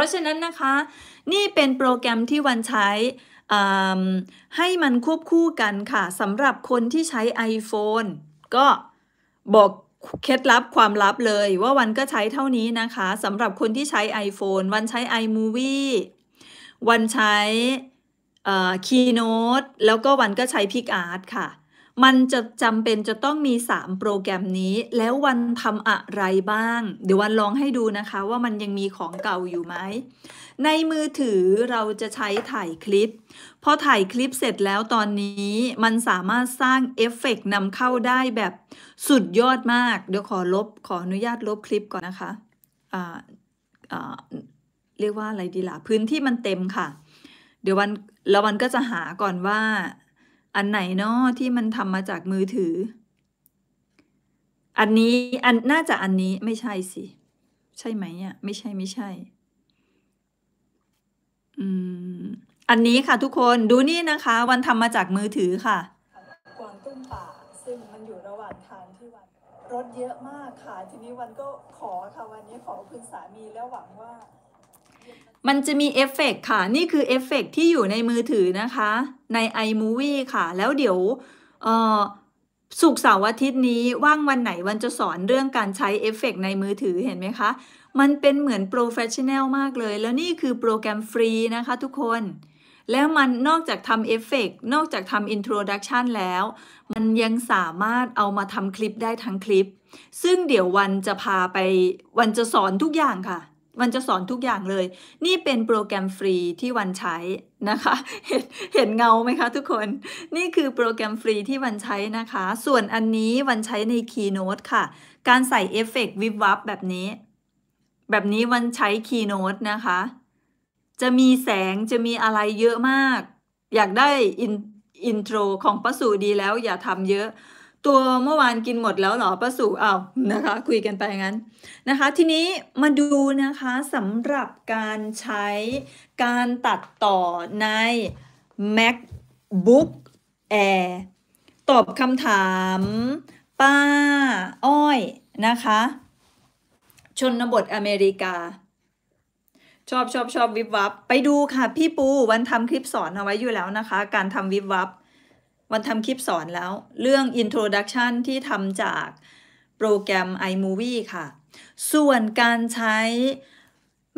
ราะฉะนั้นนะคะ นี่เป็นโปรแกรมที่วันใช้ให้มันควบคู่กันค่ะสำหรับคนที่ใช้ iPhone ก็บอกเคล็ดลับความลับเลยว่าวันก็ใช้เท่านี้นะคะสำหรับคนที่ใช้ iPhone วันใช้ iMovie วันใช้ Keynote แล้วก็วันก็ใช้ PicArt ค่ะมันจะจำเป็นจะต้องมี 3 โปรแกรมนี้ แล้ววันทำอะไรบ้าง เดี๋ยววันลองให้ดูนะคะว่ามันยังมีของเก่าอยู่ไหม ในมือถือเราจะใช้ถ่ายคลิปพอถ่ายคลิปเสร็จแล้วตอนนี้ มันสามารถสร้างเอฟเฟกนำเข้าได้แบบสุดยอดมาก เดี๋ยวขอลบขออนุญาตลบคลิปก่อนนะคะอ่าอ่าเรียกว่าอะไรดีละ่ะพื้นที่มันเต็มค่ะ เดี๋ยววันแล้ววันก็จะหาก่อนว่าอันไหนเนาะที่มันทำมาจากมือถือ อันนี้อันน่าจะอันนี้ไม่ใช่สิ ใช่ไหมอ่ะไม่ใช่ไม่ใช่ อืม อันนี้ค่ะทุกคนดูนี่นะคะ วันทำมาจากมือถือค่ะ กวางตุ้งป่า ซึ่งมันอยู่ระหว่างทางที่วัน รถเยอะมากค่ะ ทีนี้วันก็ขอค่ะวันนี้ขอคุณสามีแล้วหวังว่ามันจะมีเอฟเฟกค่ะ นี่คือเอฟเฟกที่อยู่ในมือถือนะคะ ใน iMovie ค่ะ แล้วเดี๋ยวสุกเสาร์อาทิตย์นี้ว่างวันไหนวันจะสอนเรื่องการใช้เอฟเฟกในมือถือเห็นไหมคะ มันเป็นเหมือนโปรเฟชชั่นแนลมากเลย แล้วนี่คือโปรแกรมฟรีนะคะทุกคน แล้วมันนอกจากทำเอฟเฟกนอกจากทำอินโทรดักชันแล้ว มันยังสามารถเอามาทำคลิปได้ทั้งคลิป ซึ่งเดี๋ยววันจะพาไปวันจะสอนทุกอย่างค่ะวันจะสอนทุกอย่างเลย นี่เป็นโปรแกรมฟรีที่วันใช้นะคะ เห็นเห็นเงาไหมคะทุกคน นี่คือโปรแกรมฟรีที่วันใช้นะคะ ส่วนอันนี้วันใช้ใน Keynote ค่ะ การใส่เอฟเฟกต์วิบวับแบบนี้ แบบนี้วันใช้ Keynote นะคะ จะมีแสงจะมีอะไรเยอะมาก อยากได้อินอินโทรของประสูดีแล้ว อย่าทำเยอะตัวเมื่อวานกินหมดแล้วหรอประสูเอา้านะคะคุยกันไปงั้น นะคะทีนี้มาดูนะคะสำหรับการใช้การตัดต่อใน macbook air ตอบคำถามป้า อ้อยนะคะ ชนบทอเมริกาชอบชอบชอบวิบวับ ไปดูค่ะ พี่ปูวันทำคลิปสอนเอาไว้อยู่แล้วนะคะ การทำวิบวับวันทำคลิปสอนแล้วเรื่อง Introduction ที่ทำจากโปรแกรม iMovie ค่ะ ส่วนการใช้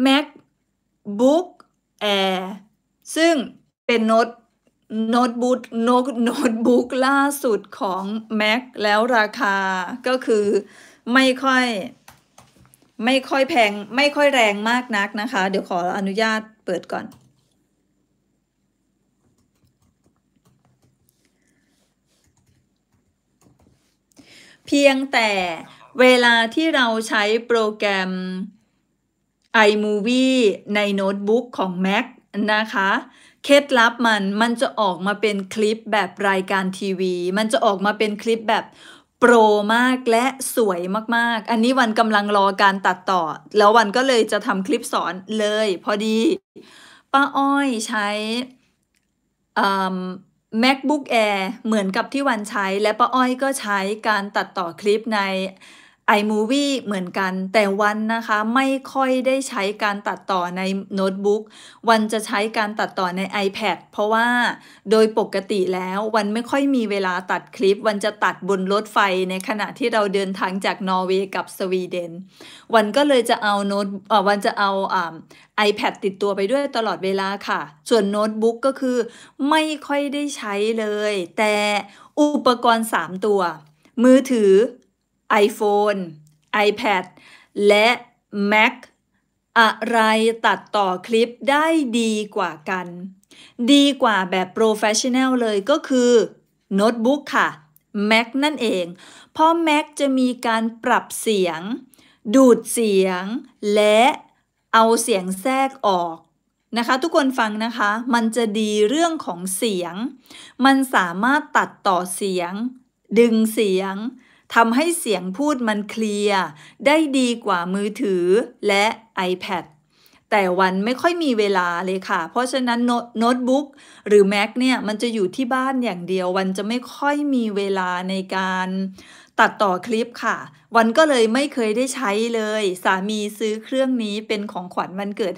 MacBook Air ซึ่งเป็นโน้ตโน้ตบุ๊กโน้ตโน้ตบุ๊กล่าสุดของ Mac แล้วราคาก็คือไม่ค่อยไม่ค่อยแพงไม่ค่อยแรงมากนักนะคะ เดี๋ยวขออนุญาตเปิดก่อนเพียงแต่เวลาที่เราใช้โปรแกรม iMovie ในโน้ตบุ๊กของ Mac นะคะ เคล็ดลับมันมันจะออกมาเป็นคลิปแบบรายการทีวี มันจะออกมาเป็นคลิปแบบโปรมากและสวยมากๆ อันนี้วันกำลังรอการตัดต่อ แล้ววันก็เลยจะทำคลิปสอนเลย พอดี ป้าอ้อยใช้ MacBook Air เหมือนกับที่วันใช้และป้าอ้อยก็ใช้การตัดต่อคลิปใน iMovie เหมือนกัน แต่วันนะคะไม่ค่อยได้ใช้การตัดต่อในโน้ตบุ๊กวันจะใช้การตัดต่อใน iPad เพราะว่าโดยปกติแล้ววันไม่ค่อยมีเวลาตัดคลิป วันจะตัดบนรถไฟในขณะที่เราเดินทางจากนอร์เวย์กับสวีเดน วันก็เลยจะเอาโน้ตวันจะเอาไอแพดติดตัวไปด้วยตลอดเวลาค่ะ ส่วนโน้ตบุ๊กก็คือไม่ค่อยได้ใช้เลย แต่อุปกรณ์ 3 ตัว มือถือ iPhone iPad และ Mac อะไรตัดต่อคลิปได้ดีกว่ากัน ดีกว่าแบบโปรเฟชชั่นแนลเลยก็คือโน้ตบุ๊กค่ะ Mac นั่นเอง เพราะ Mac จะมีการปรับเสียง ดูดเสียง และเอาเสียงแทรกออก นะคะ ทุกคนฟังนะคะ มันจะดีเรื่องของเสียง มันสามารถตัดต่อเสียง ดึงเสียงทำให้เสียงพูดมันเคลียร์ได้ดีกว่ามือถือและ iPad แต่วันไม่ค่อยมีเวลาเลยค่ะ เพราะฉะนั้นโน้ตบุ๊กหรือแม็กเนี่ย มันจะอยู่ที่บ้านอย่างเดียว วันจะไม่ค่อยมีเวลาในการ ตัดต่อคลิปค่ะ วันก็เลยไม่เคยได้ใช้เลย สามีซื้อเครื่องนี้เป็นของขวัญวันเกิด